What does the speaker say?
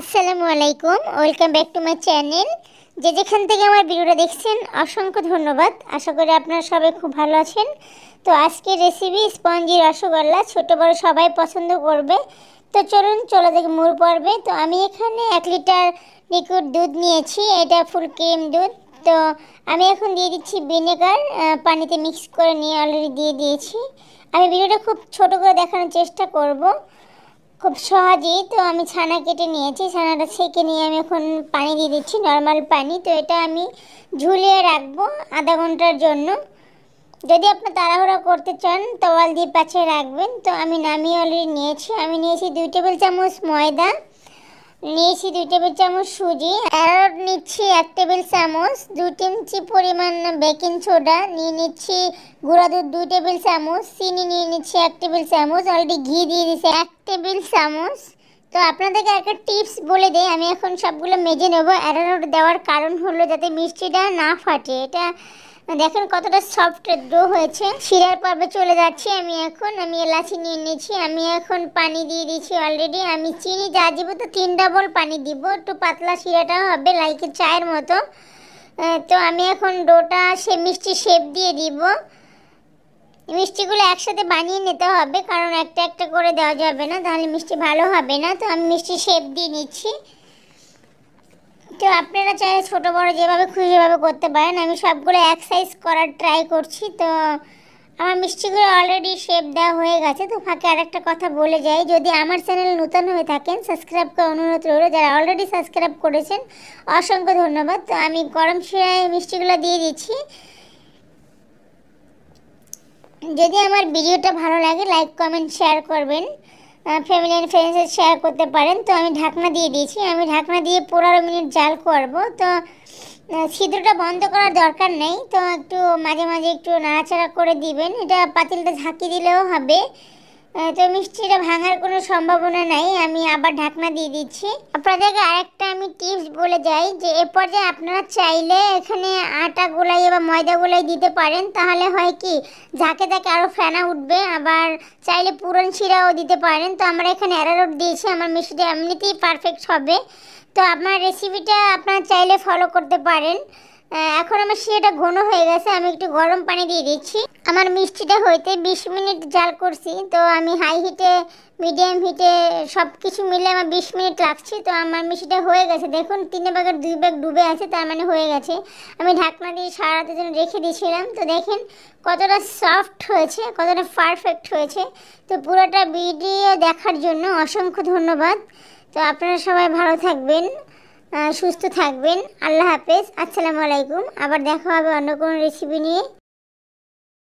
আসসালামু আলাইকুম welcome back to my channel যে যেখান থেকে আমার ভিডিওটা দেখছেন অসংখ্য ধন্যবাদ আশা করি আপনারা সবাই খুব ভালো আছেন তো আজকের রেসিপি স্পঞ্জি রসগোল্লা ছোটো বড় সবাই পছন্দ করবে তো চলুন চলে দেখে মূল পর্বে তো আমি এখানে এক লিটার লিকুইড দুধ নিয়েছি এটা ফুল ক্রিম দুধ তো আমি এখন দিয়ে দিচ্ছি ভিনেগার পানিতে মিক্স করে নিয়ে অলরেডি দিয়ে দিয়েছি আমি ভিডিওটা খুব ছোট করে দেখানোর চেষ্টা করব খুব সহজেই তো আমি ছানা কেটে নিয়েছি ছানাটা ছেঁকে নিয়ে আমি এখন পানি দিয়ে দিচ্ছি নর্মাল পানি তো এটা আমি ঝুলিয়ে রাখবো আধা ঘন্টার জন্য যদি আপনি তাড়াহুড়া করতে চান তোয়াল দিয়ে পাশে রাখবেন তো আমি নামিয়ে অলরেডি নিয়েছি আমি নিয়েছি দুই টেবিল চামচ ময়দা নিয়েছি দুই টেবিল চামচ সুজি অ্যারোড নিচ্ছি এক টেবিল চামচ দু ইঞ্চি পরিমাণ বেকিং সোডা নিয়ে নিচ্ছি গুঁড়া দুধ দুই টেবিল চামচ চিনি নিয়ে নিচ্ছি এক টেবিল চামচ অলরেডি ঘি দিয়ে দিচ্ছি এক টেবিল চামচ তো আপনাদেরকে একটা টিপস বলে দেয় আমি এখন সবগুলো মেজে নেব অ্যারারোট দেওয়ার কারণ হলো যাতে মিষ্টিটা না ফাটে এটা দেখেন কতটা সফট ডো হয়েছে শিরার পর্বে চলে যাচ্ছি আমি এখন আমি এলাচি নিয়ে নিয়েছি আমি এখন পানি দিয়ে দিয়েছি অলরেডি আমি চিনি যা দিব তো তিন ডাবল পানি দিব একটু পাতলা শিরাটা হবে লাইকে চায়ের মতো তো আমি এখন ডোটা সে মিষ্টি শেপ দিয়ে দিব মিষ্টিগুলো একসাথে বানিয়ে নিতে হবে কারণ একটা একটা করে দেওয়া যাবে না তাহলে মিষ্টি ভালো হবে না তো আমি মিষ্টি শেপ দিয়ে নিচ্ছি তো আপনারা চাই ছোটো বড়ো যেভাবে খুশি করতে পারেন আমি সবগুলো এক সাইজ করার ট্রাই করছি তো আমার মিষ্টিগুলো অলরেডি শেপ দেওয়া হয়ে গেছে তো ফাঁকে আর একটা কথা বলে যাই যদি আমার চ্যানেল নতুন হয়ে থাকেন সাবস্ক্রাইব করার অনুরোধ রইল যারা অলরেডি সাবস্ক্রাইব করেছেন অসংখ্য ধন্যবাদ তো আমি গরম শিরায় মিষ্টিগুলো দিয়ে দিচ্ছি যদি আমার ভিডিওটা ভালো লাগে লাইক কমেন্ট শেয়ার করবেন ফ্যামিলি অ্যান্ড ফ্রেন্ডসের শেয়ার করতে পারেন তো আমি ঢাকনা দিয়ে দিয়েছি আমি ঢাকনা দিয়ে পনেরো মিনিট জাল করব তো ছিদ্রটা বন্ধ করার দরকার নেই তো একটু মাঝে মাঝে একটু নাড়াচাড়া করে দিবেন এটা পাতিলটা ঝাঁকি দিলেও হবে তো মিষ্টিটা ভাঙার কোনো সম্ভাবনা নাই আমি আবার ঢাকনা দিয়ে দিচ্ছি আপনাদেরকে আরেকটা আমি টিপস বলে যাই যে এ পর্যায়ে আপনারা চাইলে এখানে আটা গোলাই বা ময়দা গোলাই দিতে পারেন তাহলে হয় কি ঝাঁকে ঝাঁকে আরও ফেনা উঠবে আবার চাইলে পুরন শিরাও দিতে পারেন তো আমরা এখানে অ্যারারোট দিয়েছি আমার মিষ্টিটা এমনিতেই পারফেক্ট হবে তো আপনার রেসিপিটা আপনারা চাইলে ফলো করতে পারেন এখন আমার শিরাটা ঘন হয়ে গেছে আমি একটু গরম পানি দিয়ে দিচ্ছি আমার মিষ্টিটা হইতে ২০ মিনিট জাল করছি তো আমি হাই হিটে মিডিয়াম হিটে সব কিছু মিলে আমার ২০ মিনিট লাগছে তো আমার মিষ্টিটা হয়ে গেছে দেখুন তিন ভাগের দুই ব্যাগ ডুবে আছে তার মানে হয়ে গেছে আমি ঢাকনা দিয়ে সারাতে জন্য রেখে দিয়েছিলাম তো দেখেন কতটা সফট হয়েছে কতটা পারফেক্ট হয়েছে তো পুরোটা ভিডিও দেখার জন্য অসংখ্য ধন্যবাদ তো আপনারা সবাই ভালো থাকবেন সুস্থ থাকবেন আল্লাহ হাফেজ আসসালামু আলাইকুম আবার দেখা হবে অন্য কোনো রেসিপি নিয়ে